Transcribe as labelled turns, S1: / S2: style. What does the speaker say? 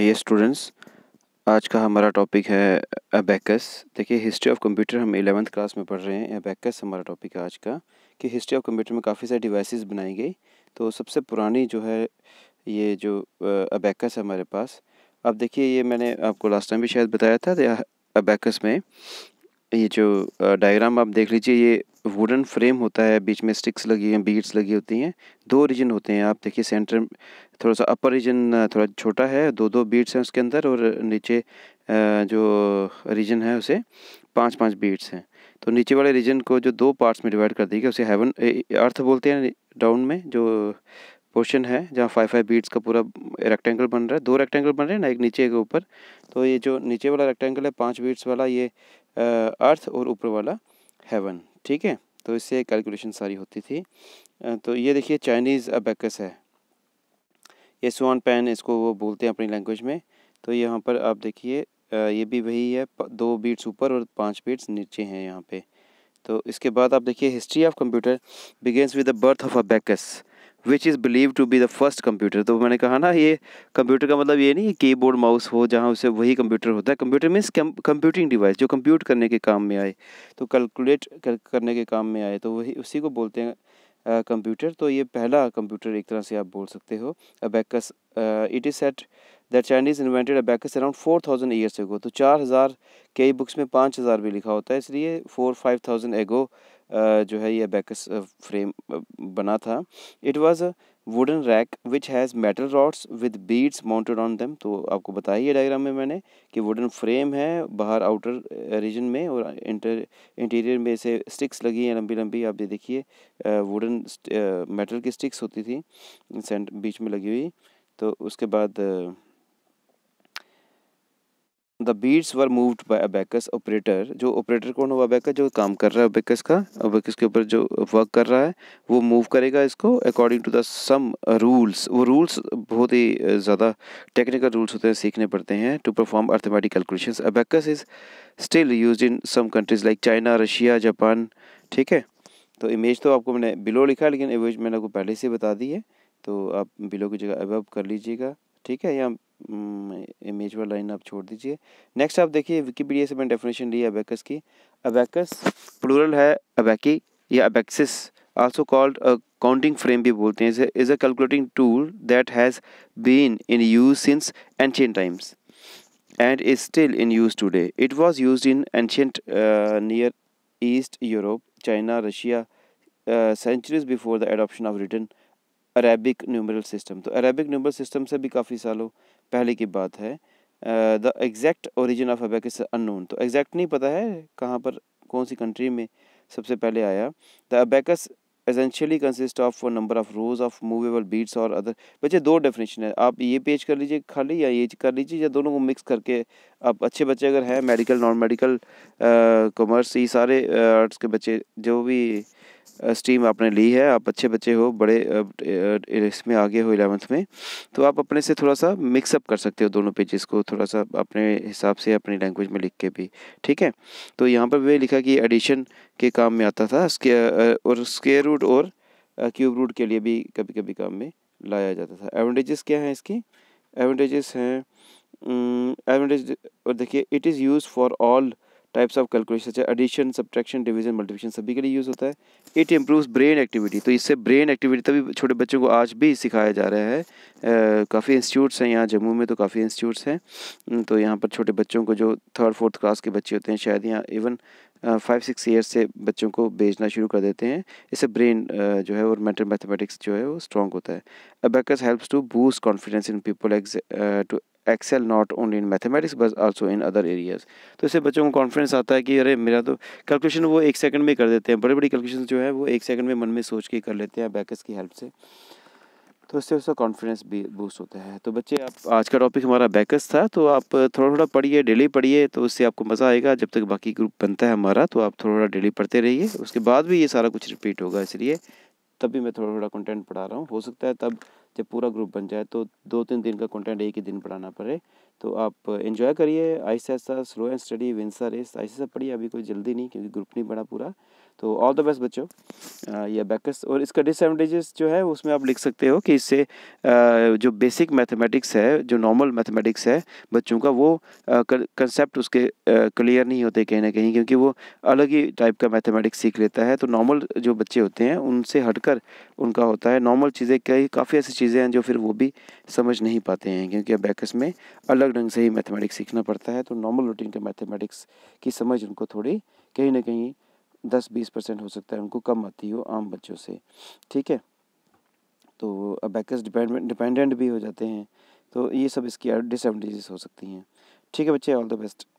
S1: ये स्टूडेंट्स आज का हमारा टॉपिक है अबेकस देखिए हिस्ट्री ऑफ कंप्यूटर हम एलेवंथ क्लास में पढ़ रहे हैं अबेकस हमारा टॉपिक है आज का कि हिस्ट्री ऑफ कंप्यूटर में काफ़ी सारी डिवाइसेस बनाई गई तो सबसे पुरानी जो है ये जो अबेकस है हमारे पास अब देखिए ये मैंने आपको लास्ट टाइम भी शायद बताया था अबेकस में ये जो डायग्राम आप देख लीजिए ये वुडन फ्रेम होता है बीच में स्टिक्स लगी हैं बीट्स लगी होती हैं दो रीजन होते हैं आप देखिए सेंटर थोड़ा सा अपर रीजन थोड़ा छोटा है दो दो बीट्स हैं उसके अंदर और नीचे जो रीजन है उसे पांच पांच बीट्स हैं तो नीचे वाले रीजन को जो दो पार्ट्स में डिवाइड कर दी गई उसे हेवन अर्थ बोलते हैं डाउन में जो पोर्शन है जहाँ फाइव फाइव बीट्स का पूरा रेक्टेंगल बन रहा है दो रेक्टेंगल बन रहे हैं ना एक नीचे के ऊपर तो ये जो नीचे वाला रेक्टेंगल है पाँच बीट्स वाला ये अर्थ और ऊपर वाला हेवन ठीक है तो इससे कैलकुलेशन सारी होती थी तो ये देखिए चाइनीज़ अबेकस है ये सुन पेन इसको वो बोलते हैं अपनी लैंग्वेज में तो यहाँ पर आप देखिए ये भी वही है दो बीट्स ऊपर और पांच बीट्स नीचे हैं यहाँ पे तो इसके बाद आप देखिए history of computer begins with the birth of abacus which is believe to be the first computer तो मैंने कहा ना ये कंप्यूटर का मतलब ये नहीं है की बोर्ड माउस हो जहाँ उसे वही कंप्यूटर होता है कंप्यूटर मीन्स कंप्यूटिंग डिवाइस जो कंप्यूट करने के काम में आए तो कैलकुलेट कर करने के काम में आए तो वही उसी को बोलते हैं कंप्यूटर तो ये पहला कंप्यूटर एक तरह से आप बोल सकते हो abacus it is said that Chinese invented abacus around four thousand years ago तो चार हज़ार कई बुक्स में पाँच हज़ार भी लिखा होता है इसलिए फोर फाइव थाउजेंड एगो जो है ये बैकस फ्रेम बना था it was a wooden rack which has metal rods with beads mounted on them तो आपको बताया ये डायग्राम में मैंने कि वुडन फ्रेम है बाहर आउटर रीजन में और इंटर इंटीरियर में से स्टिक्स लगी हैं लंबी लंबी आप ये देखिए वुडन मेटल की स्टिक्स होती थी बीच में लगी हुई तो उसके बाद the beads were moved by abacus operator जो ऑपरेटर कौन हुआ अबेकस जो काम कर रहा है अबेकस का अबेकस के ऊपर जो वर्क कर रहा है वो मूव करेगा इसको according to the some rules वो रूल्स बहुत ही ज़्यादा टेक्निकल रूल्स होते हैं सीखने पड़ते हैं to perform arithmetic calculation abacus is still use in some countries like China Russia Japan ठीक है तो इमेज तो आपको मैंने बिलो लिखा है लेकिन इमेज मैंने आपको पहले से बता दी है तो आप बिलो की जगह अबव कर लीजिएगा ठीक है या इमेज हम्म, वाला लाइन आप छोड़ दीजिए नेक्स्ट आप देखिए विकीपीडिया से मैंने डेफिनेशन ली है अबैकस की अबैकस प्लूरल है अबैकी या abacuses also called counting frame भी बोलते हैं is a calculating tool that has been in use since ancient times and is still in use today it was use in ancient Near East Europe China Russia centuries before the adoption of return Arabic numeral system तो Arabic numeral system से भी काफ़ी सालों पहले की बात है the exact origin of is unknown तो एग्जैक्ट नहीं पता है कहाँ पर कौन सी कंट्री में सबसे पहले आया the abacus essentially consist of number of rows of movable beads और अदर बच्चे दो डेफिनेशन है आप ये पेज कर लीजिए खाली या ये कर लीजिए या दोनों को मिक्स करके आप अच्छे बच्चे अगर हैं मेडिकल नॉन मेडिकल कॉमर्स ये सारे आर्ट्स के बच्चे जो भी स्ट्रीम आपने ली है आप अच्छे बच्चे हो बड़े इसमें आगे हो इलेवंथ में तो आप अपने से थोड़ा सा मिक्सअप कर सकते हो दोनों पेजेस को थोड़ा सा अपने हिसाब से अपनी लैंग्वेज में लिख के भी ठीक है तो यहाँ पर वे लिखा कि एडिशन के काम में आता था और स्केयर रूट और क्यूब रूट के लिए भी कभी कभी काम में लाया जाता था एडवांटेजेस क्या हैं इसकी एडवांटेजेस हैं एडवांटेज और देखिए it is use for all types of calculation जैसे एडिशन सब्ट्रैक्शन डिवीजन मल्टीप्लिकेशन सभी के लिए यूज़ होता है इट इम्प्रूव्स ब्रेन एक्टिविटी तो इससे ब्रेन एक्टिविटी तभी छोटे बच्चों को आज भी सिखाया जा रहा है काफ़ी इंस्टीट्यूट्स हैं यहाँ जम्मू में तो काफ़ी इंस्टीट्यूट्स हैं हम्म, तो यहाँ पर छोटे बच्चों को जो थर्ड फोर्थ क्लास के बच्चे होते हैं शायद यहाँ इवन फाइव सिक्स ईयर्स से बच्चों को भेजना शुरू कर देते हैं इससे ब्रेन uh, जो है और मेंटल मैथमेटिक्स जो है वो स्ट्रॉन्ग होता है abacus helps to boost confidence in people to excel not only in mathematics but also in other areas तो इससे बच्चों को कॉन्फिडेंस आता है कि अरे मेरा तो कैलकुलेशन वो एक सेकंड में कर देते हैं बड़े बड़ी कैलकुलेशन जो है वो एक सेकंड में मन में सोच के कर लेते हैं बैकस की हेल्प से तो इससे उसका कॉन्फिडेंस भी बूस्ट होता है तो बच्चे आप आज का टॉपिक हमारा बैकस था तो आप थोड़ा थोड़ा पढ़िए डेली पढ़िए तो उससे आपको मज़ा आएगा जब तक बाकी ग्रुप बनता है हमारा तो आप थोड़ा थोड़ा डेली पढ़ते रहिए उसके बाद भी ये सारा कुछ रिपीट होगा इसलिए तभी मैं थोड़ा थोड़ा कंटेंट पढ़ा रहा हूँ हो सकता है तब जब पूरा ग्रुप बन जाए तो दो तीन दिन का कंटेंट एक ही दिन पढ़ाना पड़े तो आप इन्जॉय करिए ऐसा ऐसा slow and steady wins the race आहिस्ता ऐसा पढ़िए अभी कोई जल्दी नहीं क्योंकि ग्रुप नहीं बना पूरा तो ऑल द बेस्ट बच्चों ये बैकस और इसका डिसएडवांटेजेस जो है उसमें आप लिख सकते हो कि इससे जो बेसिक मैथमेटिक्स है जो नॉर्मल मैथमेटिक्स है बच्चों का वो कंसेप्ट उसके क्लियर नहीं होते कहीं ना कहीं क्योंकि वो अलग ही टाइप का मैथमेटिक्स सीख लेता है तो नॉर्मल जो बच्चे होते हैं उनसे हटकर उनका होता है नॉर्मल चीज़ें कई काफ़ी ऐसी चीज़ें हैं जो फिर वो भी समझ नहीं पाते हैं क्योंकि बैकस में अलग ढंग से ही मैथमेटिक्स सीखना पड़ता है तो नॉर्मल रूटीन के मैथमेटिक्स की समझ उनको थोड़ी कहीं ना कहीं दस बीस परसेंट हो सकता है उनको कम आती हो आम बच्चों से ठीक है तो अबैकस डिपेंडेंट डिपेंडेंट भी हो जाते हैं तो ये सब इसकी डिसएडवांटेजेस हो सकती हैं ठीक है बच्चे ऑल द बेस्ट